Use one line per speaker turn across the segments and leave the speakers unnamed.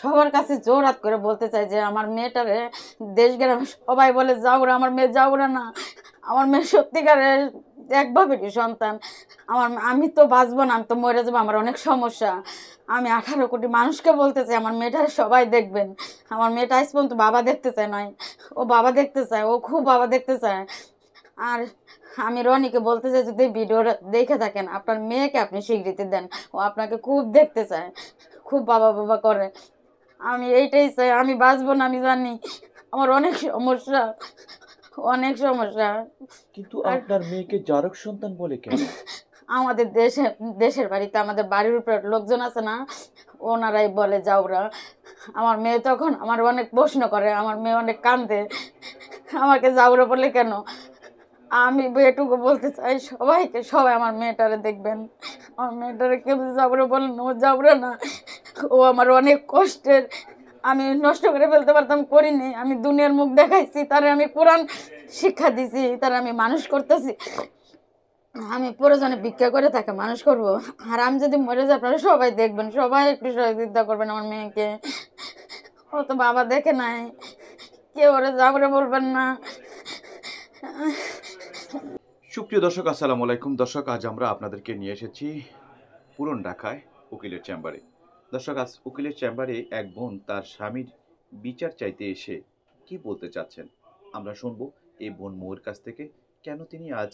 সবার কাছে জোরাত করে বলতে চাই যে আমার মেয়েটারে দেশ গ্রামে সবাই বলে যাও রে আমার মেয়ে যাও না আমার মেয়ে সত্যিকারের একভাবে কি সন্তান আমার আমি তো বাঁচবো না আমি তো মরে যাবো আমার অনেক সমস্যা আমি আঠারো কোটি মানুষকে বলতে চাই আমার মেয়েটার সবাই দেখবেন আমার মেয়েটা আজ পর্যন্ত বাবা দেখতে চায় নয় ও বাবা দেখতে চায় ও খুব বাবা দেখতে চায় আর আমি রনিকে বলতে চাই যদি ভিডিওটা দেখে থাকেন আপনার মেয়েকে আপনি স্বীকৃতি দেন ও আপনাকে খুব দেখতে চায় খুব বাবা বাবা করে আমি এইটাই চাই আমি বাঁচবো না আমি জানি আমার অনেক সমস্যা অনেক সমস্যা
কিন্তু আপনার মেয়েকে জারক সন্তান বলে কেন
আমাদের দেশে দেশের বাড়িতে আমাদের বাড়ির উপরে লোকজন আছে না ওনারাই বলে যাওরা আমার মেয়ে তখন আমার অনেক প্রশ্ন করে আমার মেয়ে অনেক কান্দে আমাকে যাওরা বলে কেন আমি এটুকু বলতে চাই সবাইকে সবাই আমার মেয়েটারে দেখবেন আমার মেয়েটারে কেউ যাবরে বলেন ও যাবরে না ও আমার অনেক কষ্টের আমি নষ্ট করে ফেলতে পারতাম করিনি আমি দুনিয়ার মুখ দেখাইছি তার আমি কোরআন শিক্ষা দিছি তার আমি মানুষ করতেছি আমি প্রয়োজনে ভিক্ষা করে তাকে মানুষ করব আর আমি যদি মরে যাই আপনারা সবাই দেখবেন সবাই একটু সহযোগিতা করবেন আমার মেয়েকে ও তো বাবা দেখে নাই কে ওরা যা করে বলবেন না
সুপ্রিয় দর্শক আসসালামু আলাইকুম দর্শক আজ আমরা আপনাদেরকে নিয়ে এসেছি পুরন ঢাকায় উকিলের চেম্বারে দর্শক আজ উকিলের চেম্বারে এক বোন তার স্বামীর বিচার চাইতে এসে কি বলতে চাচ্ছেন আমরা শুনব এই বোন মৌয়ের কাছ থেকে কেন তিনি আজ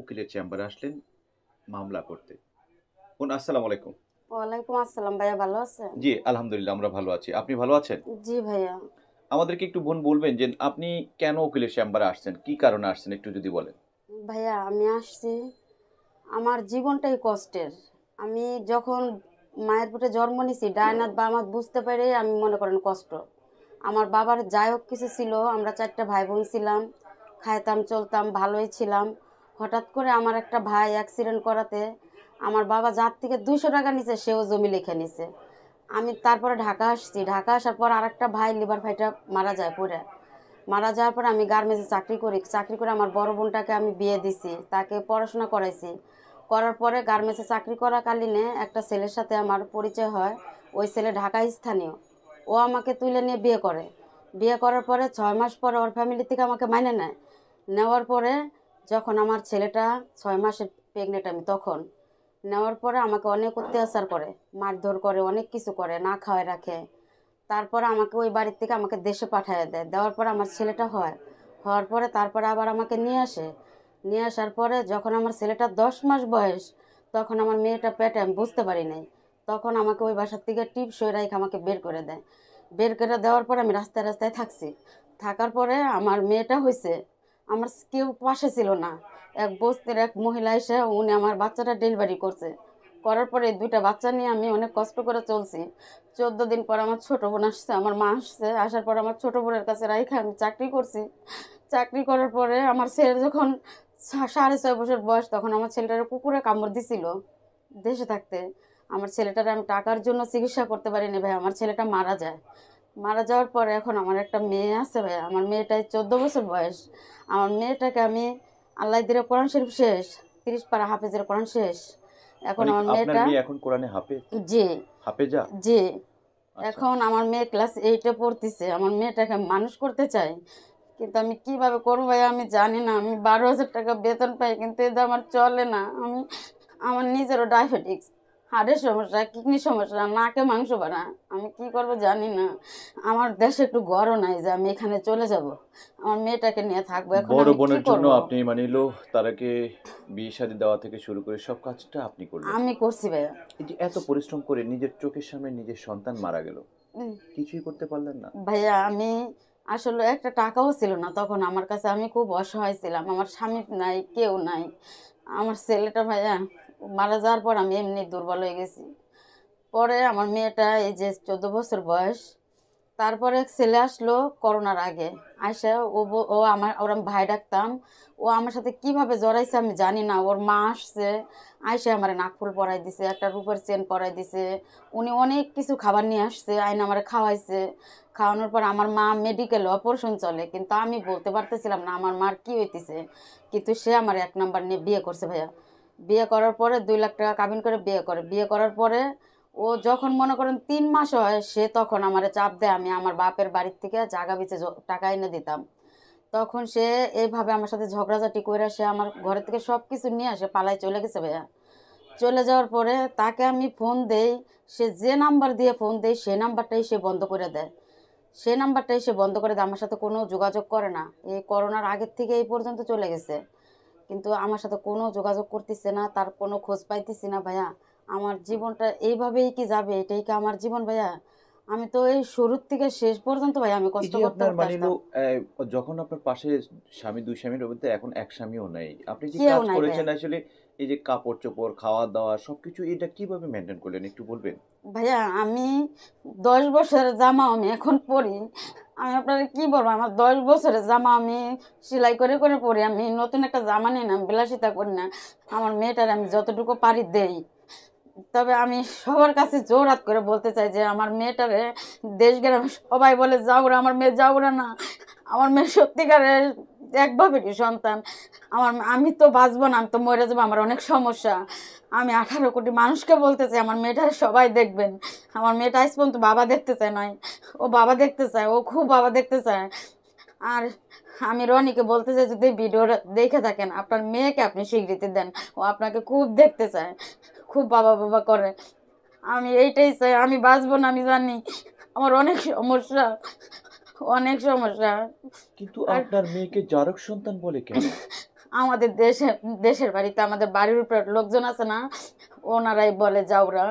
উকিলের চেম্বারে আসলেন মামলা করতে বোন আসসালাম আলাইকুম
ওয়ালাইকুম আসসালাম ভাইয়া ভালো আছেন
জি আলহামদুলিল্লাহ আমরা ভালো আছি আপনি ভালো আছেন জি ভাইয়া আমাদেরকে একটু বোন বলবেন যে আপনি কেন উকিলের চেম্বারে আসছেন কি কারণে আসছেন একটু যদি বলেন
ভাইয়া আমি আসছি আমার জীবনটাই কষ্টের আমি যখন মায়ের পেটে জন্ম নিছি ডায়নাথ বা আমার বুঝতে পেরে আমি মনে করেন কষ্ট আমার বাবার যাই হোক কিছু ছিল আমরা চারটা ভাই বোন ছিলাম খাইতাম চলতাম ভালোই ছিলাম হঠাৎ করে আমার একটা ভাই অ্যাক্সিডেন্ট করাতে আমার বাবা যার থেকে দুশো টাকা নিছে সেও জমি লিখে নিছে আমি তারপরে ঢাকা আসছি ঢাকা আসার পর আর একটা ভাই লিভার ভাইটা মারা যায় পরে মারা যাওয়ার পর আমি গার্মেন্টসে চাকরি করি চাকরি করে আমার বড় বোনটাকে আমি বিয়ে দিছি তাকে পড়াশোনা করাইছি করার পরে গার্মেন্টসে চাকরি করাকালীনে একটা ছেলের সাথে আমার পরিচয় হয় ওই ছেলে ঢাকা স্থানীয় ও আমাকে তুলে নিয়ে বিয়ে করে বিয়ে করার পরে ছয় মাস পরে ওর ফ্যামিলি থেকে আমাকে মাইনে নেয় নেওয়ার পরে যখন আমার ছেলেটা ছয় মাসের প্রেগনেন্ট আমি তখন নেওয়ার পরে আমাকে অনেক অত্যাচার করে মারধর করে অনেক কিছু করে না খাওয়ায় রাখে তারপরে আমাকে ওই বাড়ির থেকে আমাকে দেশে পাঠিয়ে দেয় দেওয়ার পর আমার ছেলেটা হয় হওয়ার পরে তারপরে আবার আমাকে নিয়ে আসে নিয়ে আসার পরে যখন আমার ছেলেটা দশ মাস বয়স তখন আমার মেয়েটা পেটে আমি বুঝতে পারি নাই তখন আমাকে ওই বাসার থেকে টিপ সই রাইখ আমাকে বের করে দেয় বের করে দেওয়ার পরে আমি রাস্তায় রাস্তায় থাকছি থাকার পরে আমার মেয়েটা হয়েছে আমার কেউ পাশে ছিল না এক বস্তির এক মহিলা এসে উনি আমার বাচ্চাটা ডেলিভারি করছে করার পরে দুইটা বাচ্চা নিয়ে আমি অনেক কষ্ট করে চলছি চোদ্দ দিন পর আমার ছোট বোন আসছে আমার মা আসছে আসার পর আমার ছোট বোনের কাছে রাইখা আমি চাকরি করছি চাকরি করার পরে আমার ছেলে যখন সাড়ে ছয় বছর বয়স তখন আমার ছেলেটার কুকুরে কামড় দিছিল দেশে থাকতে আমার ছেলেটার আমি টাকার জন্য চিকিৎসা করতে পারিনি ভাই আমার ছেলেটা মারা যায় মারা যাওয়ার পরে এখন আমার একটা মেয়ে আছে ভাই আমার মেয়েটাই চোদ্দো বছর বয়স আমার মেয়েটাকে আমি আল্লাহ দিলে কোরআন শরীফ শেষ তিরিশ পাড়া হাফেজের কোরআন শেষ এখন মানে আমার মেয়েটা
এখন কোরআনে জি হাফেজা
জি আচ্ছা। এখন আমার মেয়ে ক্লাস এইটে পড়তেছে আমার মেয়েটাকে মানুষ করতে চাই কিন্তু আমি কিভাবে করবো ভাই আমি জানি না আমি বারো হাজার টাকা বেতন পাই কিন্তু এটা আমার চলে না আমি আমার নিজেরও ডায়াবেটিক্স হার্টের সমস্যা কিডনির সমস্যা নাকে মাংস বাড়া আমি কি করব জানি না আমার দেশে একটু গরম নাই যে আমি এখানে চলে যাব আমার মেয়েটাকে নিয়ে থাকবো এখন বড় বোনের জন্য আপনি
মানে লো তারাকে বিয়ে শাদি দেওয়া থেকে শুরু করে সব কাজটা আপনি করলেন আমি করছি ভাই এটি এত পরিশ্রম করে নিজের চোখের সামনে নিজের সন্তান মারা গেল কিছুই করতে পারলেন না
ভাইয়া আমি আসলে একটা টাকাও ছিল না তখন আমার কাছে আমি খুব অসহায় ছিলাম আমার স্বামী নাই কেউ নাই আমার ছেলেটা ভাইয়া মারা যাওয়ার পর আমি এমনি দুর্বল হয়ে গেছি পরে আমার মেয়েটা এই যে চোদ্দ বছর বয়স তারপরে ছেলে আসলো করোনার আগে আসা ও ও আমার ওর আমি ভাই ডাকতাম ও আমার সাথে কিভাবে জড়াইছে আমি জানি না ওর মা আসছে আইসে আমার নাকফুল পরাই দিছে একটা রূপের চেন পরাই দিছে উনি অনেক কিছু খাবার নিয়ে আসছে আইন আমার খাওয়াইছে খাওয়ানোর পর আমার মা মেডিকেল অপারেশন চলে কিন্তু আমি বলতে পারতেছিলাম না আমার মার কী হইতেছে কিন্তু সে আমার এক নাম্বার নিয়ে বিয়ে করছে ভাইয়া বিয়ে করার পরে দুই লাখ টাকা কাবিন করে বিয়ে করে বিয়ে করার পরে ও যখন মনে করেন তিন মাস হয় সে তখন আমার চাপ দেয় আমি আমার বাপের বাড়ির থেকে জাগা বিচে টাকা এনে দিতাম তখন সে এইভাবে আমার সাথে ঝগড়াঝাটি করে সে আমার ঘরের থেকে সব কিছু নিয়ে আসে পালায় চলে গেছে ভাইয়া চলে যাওয়ার পরে তাকে আমি ফোন দেই সে যে নাম্বার দিয়ে ফোন দেই সে নাম্বারটাই সে বন্ধ করে দেয় সে নাম্বারটাই সে বন্ধ করে দেয় আমার সাথে কোনো যোগাযোগ করে না এই করোনার আগের থেকে এই পর্যন্ত চলে গেছে কিন্তু আমার সাথে কোনো যোগাযোগ করতেছে না তার কোনো খোঁজ পাইতেছি না ভাইয়া আমার জীবনটা এইভাবেই কি যাবে এটাই কি আমার জীবন ভাইয়া আমি তো এই শুরুর থেকে শেষ পর্যন্ত ভাই আমি কষ্ট করতে মানে
যখন আপনার পাশে স্বামী দুই স্বামীর মধ্যে এখন এক স্বামীও নাই আপনি যে কাজ করেছেন আসলে এই যে কাপড় চোপড় খাওয়া দাওয়া সবকিছু এটা কিভাবে মেনটেন করলেন একটু বলবেন
ভাইয়া আমি দশ বছরের জামা আমি এখন পরি আমি আপনার কি বলবো আমার দশ বছরের জামা আমি সেলাই করে করে পরি আমি নতুন একটা জামা নিই না আমি বিলাসিতা করি না আমার মেয়েটার আমি যতটুকু পারি দেই তবে আমি সবার কাছে জোরাত করে বলতে চাই যে আমার মেয়েটারে দেশ গ্রামে সবাই বলে যাওরা আমার মেয়ে যাওরা না আমার মেয়ে সত্যিকারের কি সন্তান আমার আমি তো বাঁচবো না আমি তো মরে যাবো আমার অনেক সমস্যা আমি আঠারো কোটি মানুষকে বলতে চাই আমার মেয়েটা সবাই দেখবেন আমার মেয়েটা আজ পর্যন্ত বাবা দেখতে চায় নয় ও বাবা দেখতে চায় ও খুব বাবা দেখতে চায় আর আমি রনিকে বলতে চাই যদি ভিডিওটা দেখে থাকেন আপনার মেয়েকে আপনি স্বীকৃতি দেন ও আপনাকে খুব দেখতে চায় খুব বাবা বাবা করে আমি এইটাই চাই আমি বাঁচবো না আমি জানি আমার অনেক সমস্যা অনেক সমস্যা
কিন্তু আপনার মেয়েকে জারক সন্তান বলে কেন
আমাদের দেশে দেশের বাড়িতে আমাদের বাড়ির উপরে লোকজন আছে না ওনারাই বলে যাওরা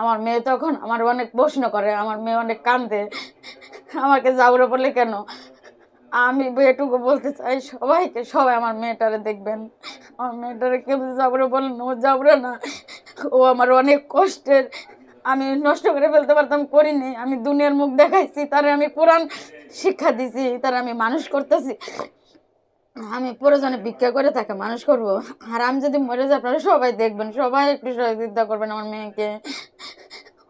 আমার মেয়ে তখন আমার অনেক প্রশ্ন করে আমার মেয়ে অনেক কান্দে আমাকে যাওরা বলে কেন আমি এটুকু বলতে চাই সবাইকে সবাই আমার মেয়েটারে দেখবেন আমার মেয়েটারে কেউ যাবরে বলেন ও যাবরে না ও আমার অনেক কষ্টের আমি নষ্ট করে ফেলতে পারতাম করিনি আমি দুনিয়ার মুখ দেখাইছি তারে আমি কোরআন শিক্ষা দিছি তারা আমি মানুষ করতেছি আমি প্রয়োজনে ভিক্ষা করে তাকে মানুষ করব আর আমি যদি মরে যাই আপনারা সবাই দেখবেন সবাই একটু সহযোগিতা করবেন আমার মেয়েকে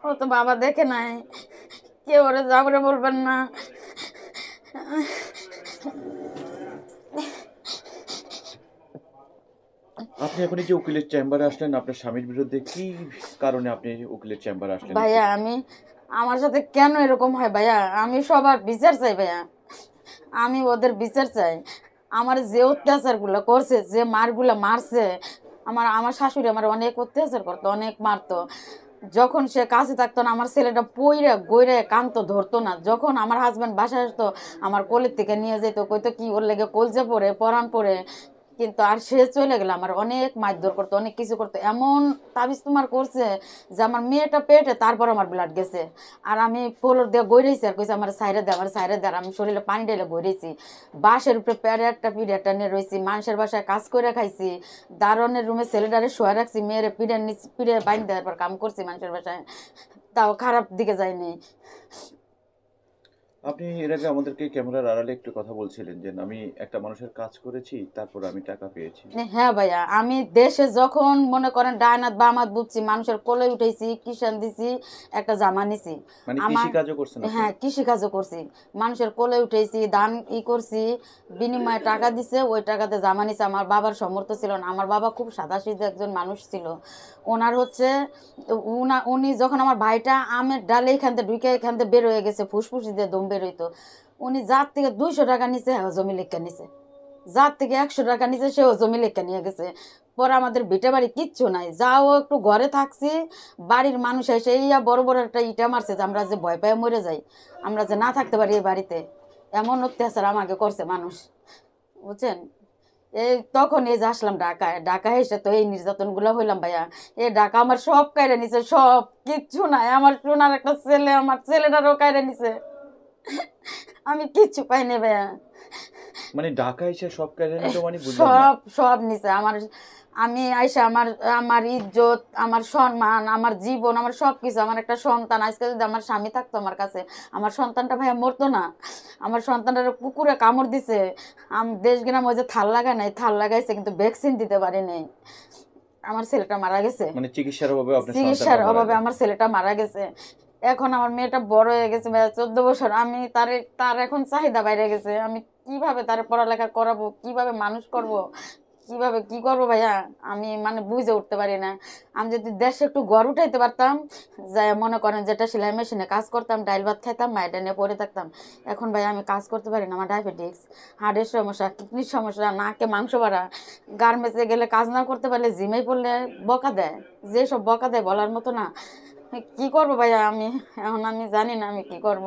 ও তো বাবা দেখে নাই কেউ ওরা যা করে বলবেন না
আপনি এখন যে উকিলের চেম্বারে আসলেন আপনার স্বামীর বিরুদ্ধে কি কারণে আপনি উকিলের চেম্বারে আসলেন ভাইয়া
আমি আমার সাথে কেন এরকম হয় ভাইয়া আমি সবার বিচার চাই ভাইয়া আমি ওদের বিচার চাই আমার যে অত্যাচারগুলো করছে যে মারগুলো মারছে আমার আমার শাশুড়ি আমার অনেক অত্যাচার করতো অনেক মারতো যখন সে কাছে থাকতো না আমার ছেলেটা পইরে গইরে কানতো ধরতো না যখন আমার হাজব্যান্ড বাসায় আসতো আমার কোলের থেকে নিয়ে যেত কইতো কি ওর লেগে কলজে পরে পরান পরে কিন্তু আর সে চলে গেল আমার অনেক মারধর করতো অনেক কিছু করতো এমন তাবিজ তোমার করছে যে আমার মেয়েটা পেটে তারপর আমার ব্লাড গেছে আর আমি পোলর দিয়ে গড়িয়েছি আর কইছে আমার সাইরে দেয় আমার সাইরে দেয় আমি শরীরে পানি ঢেলে ভরেছি বাঁশের উপরে প্যারে একটা পিড়ে নিয়ে রয়েছি মানুষের বাসায় কাজ করে খাইছি দারণের রুমে ছেলেটারে শোয়া রাখছি মেয়েরে পিড়ের নিচে পিড়ে বাইন দেওয়ার পর কাম করছি মানুষের বাসায় তাও খারাপ দিকে যায়নি
আপনি এর আগে আমাদেরকে ক্যামেরার আড়ালে একটু কথা বলছিলেন যে আমি একটা মানুষের কাজ করেছি তারপর আমি টাকা পেয়েছি
হ্যাঁ ভাইয়া আমি দেশে যখন মনে করেন ডায়নাত বামাত বুঝছি মানুষের কোলে উঠেছি কিষান দিছি একটা জামা নিছি মানে কৃষি কাজও করছেন হ্যাঁ কৃষি কাজও করছি মানুষের কোলে উঠেছি দান ই করছি বিনিময়ে টাকা দিছে ওই টাকাতে জামা নিছে আমার বাবার সমর্থ ছিল না আমার বাবা খুব সাদাসিধে একজন মানুষ ছিল ওনার হচ্ছে উনি যখন আমার ভাইটা আমের ডালে এখান থেকে ঢুকে এখান থেকে বের হয়ে গেছে ফুসফুসি দিয়ে দম বেরোইতো উনি যার থেকে দুইশো টাকা নিচে হ্যাঁ জমি লেখা নিছে যার থেকে একশো টাকা নিছে সেও জমি লেখা নিয়ে গেছে পরে আমাদের ভিটে বাড়ি কিচ্ছু নাই যাও একটু ঘরে থাকছি বাড়ির মানুষ এসে ইয়া বড় বড় একটা ইটা মারছে যে আমরা যে ভয় পায়ে মরে যাই আমরা যে না থাকতে পারি এই বাড়িতে এমন অত্যাচার আমাকে করছে মানুষ বুঝছেন এই তখন এই যে আসলাম ঢাকায় ঢাকায় এসে তো এই নির্যাতনগুলো হইলাম ভাইয়া এ ঢাকা আমার সব কায়রা নিছে সব কিচ্ছু নাই আমার সোনার একটা ছেলে আমার ছেলেটারও কায়রা নিছে আমি
মানে ঢাকা এসে সব কেড়ে নিতে মানে সব
সব নিছে আমার আমি আইসা আমার আমার ইজ্জত আমার সম্মান আমার জীবন আমার সব কিছু আমার একটা সন্তান আজকে যদি আমার স্বামী থাকতো আমার কাছে আমার সন্তানটা ভাইয়া মরতো না আমার সন্তানটা কুকুরে কামড় দিছে আমি দেশ গ্রাম ওই যে থাল লাগায় নাই থাল লাগাইছে কিন্তু ভ্যাকসিন দিতে পারি নাই আমার ছেলেটা মারা গেছে
মানে চিকিৎসার অভাবে চিকিৎসার অভাবে আমার
ছেলেটা মারা গেছে এখন আমার মেয়েটা বড় হয়ে গেছে চোদ্দ বছর আমি তার তার এখন চাহিদা বাইরে গেছে আমি কিভাবে তার পড়ালেখা করাবো কিভাবে মানুষ করব। কিভাবে কি করব ভাইয়া আমি মানে বুঝে উঠতে পারি না আমি যদি দেশে একটু গড় উঠাইতে পারতাম যাই মনে করেন যেটা সেলাই মেশিনে কাজ করতাম ডাইল ভাত খাইতাম মায়েটা নিয়ে পড়ে থাকতাম এখন ভাই আমি কাজ করতে পারি না আমার ডায়াবেটিক্স হার্টের সমস্যা কিডনির সমস্যা নাকে মাংস বাড়া গার্মেন্টসে গেলে কাজ না করতে পারলে জিমে পড়লে বকা দেয় যেসব বকা দেয় বলার মতো না কি করব ভাইয়া আমি এখন আমি জানি না আমি কি করব